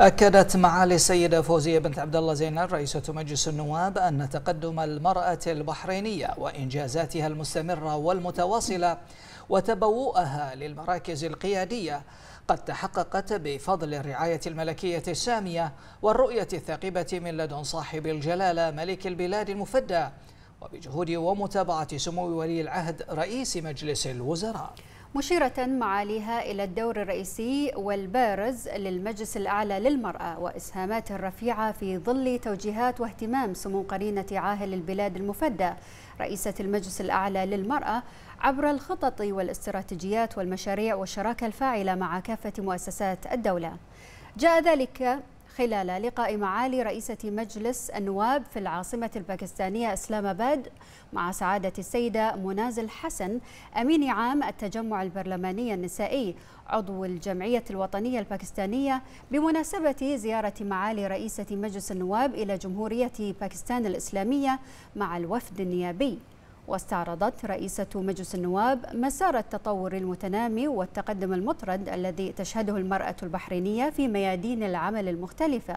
أكدت معالي السيدة فوزية بنت عبد الله زينان رئيسة مجلس النواب أن تقدم المرأة البحرينية وإنجازاتها المستمرة والمتواصلة وتبوؤها للمراكز القيادية قد تحققت بفضل الرعاية الملكية السامية والرؤية الثاقبة من لدن صاحب الجلالة ملك البلاد المفدى وبجهود ومتابعة سمو ولي العهد رئيس مجلس الوزراء مشيرة معاليها إلى الدور الرئيسي والبارز للمجلس الأعلى للمرأة وإسهاماته الرفيعة في ظل توجيهات واهتمام سمو قرينة عاهل البلاد المفدى رئيسة المجلس الأعلى للمرأة عبر الخطط والاستراتيجيات والمشاريع والشراكة الفاعلة مع كافة مؤسسات الدولة جاء ذلك خلال لقاء معالي رئيسة مجلس النواب في العاصمة الباكستانية إسلام آباد مع سعادة السيدة منازل حسن أمين عام التجمع البرلماني النسائي عضو الجمعية الوطنية الباكستانية بمناسبة زيارة معالي رئيسة مجلس النواب إلى جمهورية باكستان الإسلامية مع الوفد النيابي واستعرضت رئيسة مجلس النواب مسار التطور المتنامي والتقدم المطرد الذي تشهده المرأة البحرينية في ميادين العمل المختلفة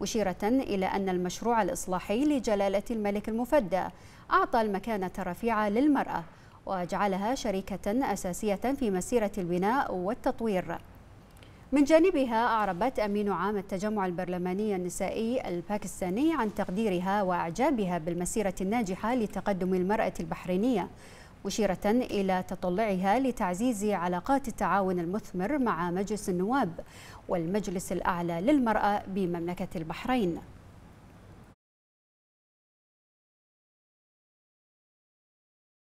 مشيرة إلى أن المشروع الإصلاحي لجلالة الملك المفدى أعطى المكانة الرفيعة للمرأة وجعلها شريكة أساسية في مسيرة البناء والتطوير من جانبها أعربت أمين عام التجمع البرلماني النسائي الباكستاني عن تقديرها وإعجابها بالمسيرة الناجحة لتقدم المرأة البحرينية مشيرة إلى تطلعها لتعزيز علاقات التعاون المثمر مع مجلس النواب والمجلس الأعلى للمرأة بمملكة البحرين